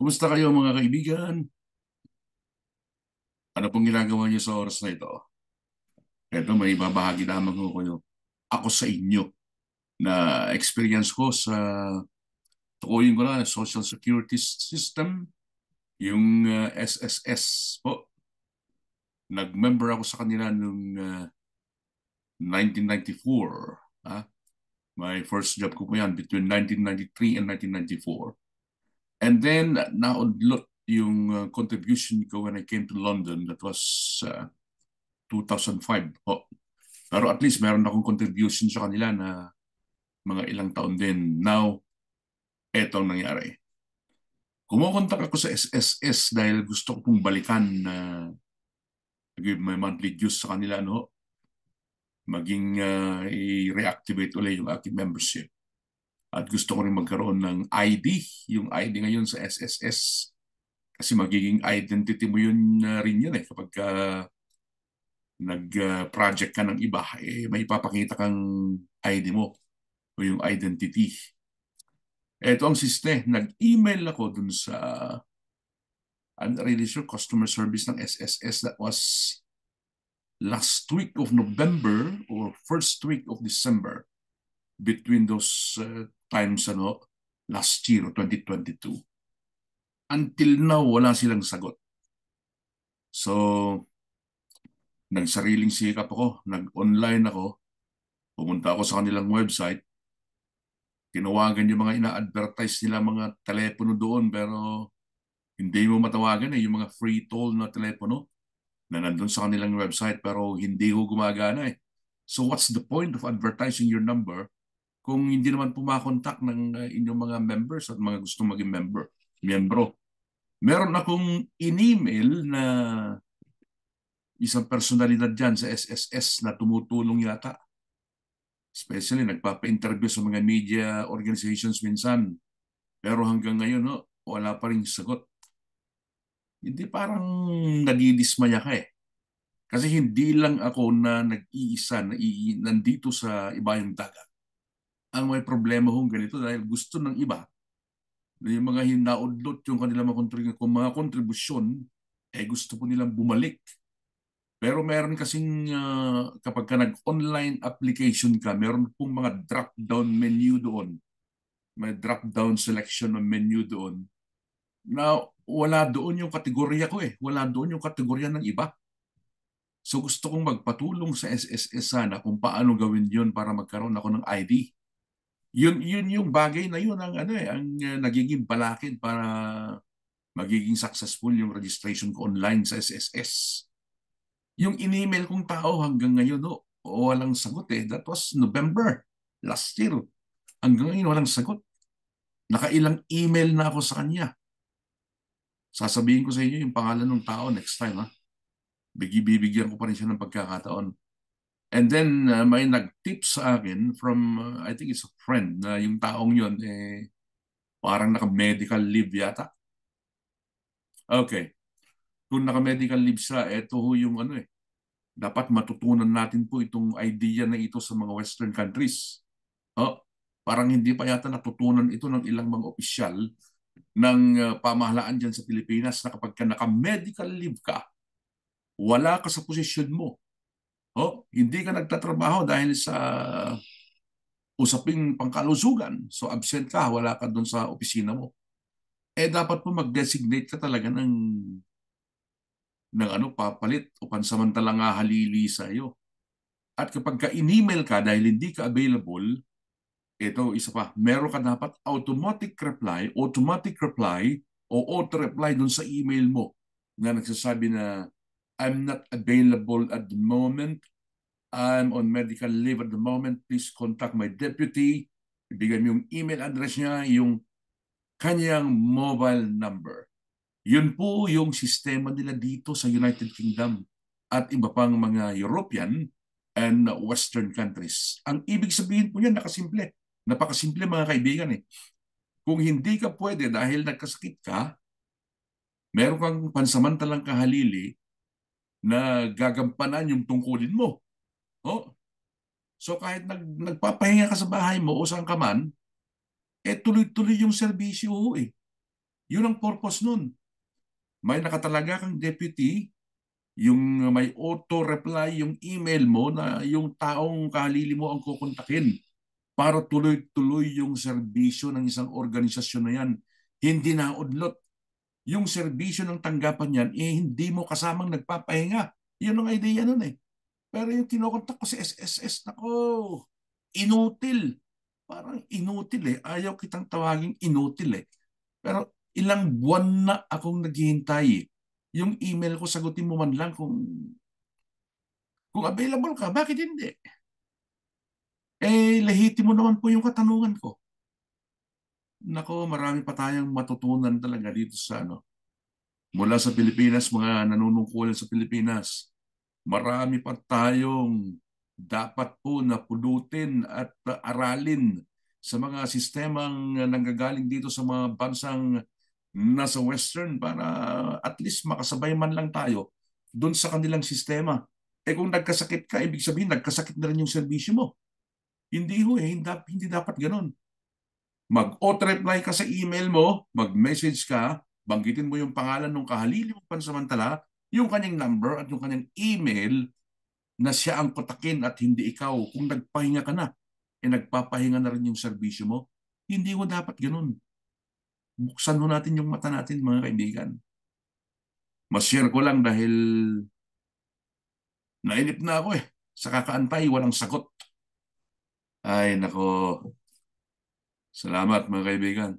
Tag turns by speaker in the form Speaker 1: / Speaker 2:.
Speaker 1: Kumusta kayo mga kaibigan? Ano pong ginagawa niyo sa oras na ito? Ito, may babahagi lamang ko kayo. Ako sa inyo na experience ko sa tukuyin ko na Social Security System, yung uh, ah, SSS po. Nag-member ako sa kanila noong uh, 1994. Ha? My first job ko po yan between 1993 and 1994. And then naudlot yung uh, contribution ko when I came to London. That was uh, 2005 oh. Pero at least meron akong contribution sa kanila na mga ilang taon din. Now, etong nangyari. Kumokontak ako sa SSS dahil gusto kong balikan na uh, give my monthly dues sa kanila. No? Maging uh, i-reactivate ulit yung aking membership. At gusto ko rin magkaroon ng ID, yung ID ngayon sa SSS. Kasi magiging identity mo yun uh, rin yun eh. Kapag uh, nag-project uh, ka ng iba, eh, may papakita kang ID mo o yung identity. Ito ang siste. Nag-email ako dun sa ah, I'm not really sure, customer service ng SSS that was last week of November or first week of December between those uh, times ano, last year, 2022. Until now, wala silang sagot. So, sariling sikap ako, nag-online ako, pumunta ako sa kanilang website, tinawagan yung mga ina-advertise nila mga telepono doon pero hindi mo matawagan eh, yung mga free toll na telepono na nandun sa kanilang website pero hindi ho gumagana eh. So what's the point of advertising your number kung hindi naman pumakontak ng uh, inyong mga members at mga gustong maging member, miyembro. Meron akong in-email na isang personalidad dyan sa SSS na tumutulong yata. Especially nagpapa-interview sa mga media organizations minsan. Pero hanggang ngayon, no, wala pa rin sagot. Hindi parang nadidismaya ka eh. Kasi hindi lang ako na nag-iisa, na nandito sa iba yung dagat ang may problema kung ganito dahil gusto ng iba na yung mga hinaudlot yung kanilang mga, mga kontribusyon, eh gusto po nilang bumalik. Pero meron kasing uh, kapag ka nag-online application ka, meron pong mga drop-down menu doon. May drop-down selection ng menu doon na wala doon yung kategorya ko eh. Wala doon yung kategorya ng iba. So gusto kong magpatulong sa SSS sana kung paano gawin yon para magkaroon ako ng ID yun yun yung bagay na yun ang ano eh ang uh, nagiging balakid para magiging successful yung registration ko online sa SSS. Yung in-email kong tao hanggang ngayon no, oh, walang sagot eh. That was November last year. Hanggang ngayon walang sagot. Nakailang email na ako sa kanya. Sasabihin ko sa inyo yung pangalan ng tao next time ha. Bigibibigyan ko pa rin siya ng pagkakataon. And then uh, may nag-tip sa akin from, uh, I think it's a friend, na uh, yung taong yun, eh, parang naka-medical leave yata. Okay. Kung naka-medical leave siya, eto ho yung ano eh. Dapat matutunan natin po itong idea na ito sa mga Western countries. Oh, parang hindi pa yata natutunan ito ng ilang mga opisyal ng uh, pamahalaan dyan sa Pilipinas na kapag ka naka-medical leave ka, wala ka sa posisyon mo Oh, hindi ka nagtatrabaho dahil sa usaping pangkalusugan. So absent ka, wala ka doon sa opisina mo. Eh dapat po mag-designate ka talaga ng ng ano papalit o pansamantala nga halili sa iyo. At kapag ka in-email ka dahil hindi ka available, ito isa pa, meron ka dapat automatic reply, automatic reply o auto reply doon sa email mo na nagsasabi na I'm not available at the moment. I'm on medical leave at the moment. Please contact my deputy. Ibigay mo yung email address niya, yung kanyang mobile number. Yun po yung sistema nila dito sa United Kingdom at iba pang mga European and Western countries. Ang ibig sabihin po yan, nakasimple. Napakasimple mga kaibigan eh. Kung hindi ka pwede dahil nagkasakit ka, meron kang pansamantalang kahalili, na gagampanan yung tungkulin mo. Oh. So kahit nag, nagpapahinga ka sa bahay mo o saan ka man, eh tuloy-tuloy yung serbisyo eh. Yun ang purpose nun. May nakatalaga kang deputy, yung may auto-reply yung email mo na yung taong kahalili mo ang kukontakin para tuloy-tuloy yung serbisyo ng isang organisasyon na yan. Hindi na udlot yung serbisyo ng tanggapan niyan, eh hindi mo kasamang nagpapahinga. Yun ang idea nun eh. Pero yung kinokontak ko si SSS, nako, inutil. Parang inutil eh. Ayaw kitang tawaging inutil eh. Pero ilang buwan na akong naghihintay eh. Yung email ko, sagutin mo man lang kung kung available ka, bakit hindi? Eh, lahiti mo naman po yung katanungan ko. Nako, marami pa tayong matutunan talaga dito sa ano. Mula sa Pilipinas, mga nanunungkulan sa Pilipinas, marami pa tayong dapat po na pulutin at aralin sa mga sistemang nanggagaling dito sa mga bansang nasa Western para at least makasabay man lang tayo doon sa kanilang sistema. Eh kung nagkasakit ka, ibig sabihin nagkasakit na rin yung serbisyo mo. Hindi ho eh, hindi, hindi dapat ganun mag-auto-reply ka sa email mo, mag-message ka, banggitin mo yung pangalan ng kahalili mo pansamantala, yung kanyang number at yung kanyang email na siya ang kutakin at hindi ikaw. Kung nagpahinga ka na, e eh, nagpapahinga na rin yung serbisyo mo, hindi mo dapat ganun. Buksan mo natin yung mata natin mga kaibigan. Mas-share ko lang dahil nainip na ako eh. Sa kakaantay, walang sagot. Ay nako, Salamat mga kaibigan.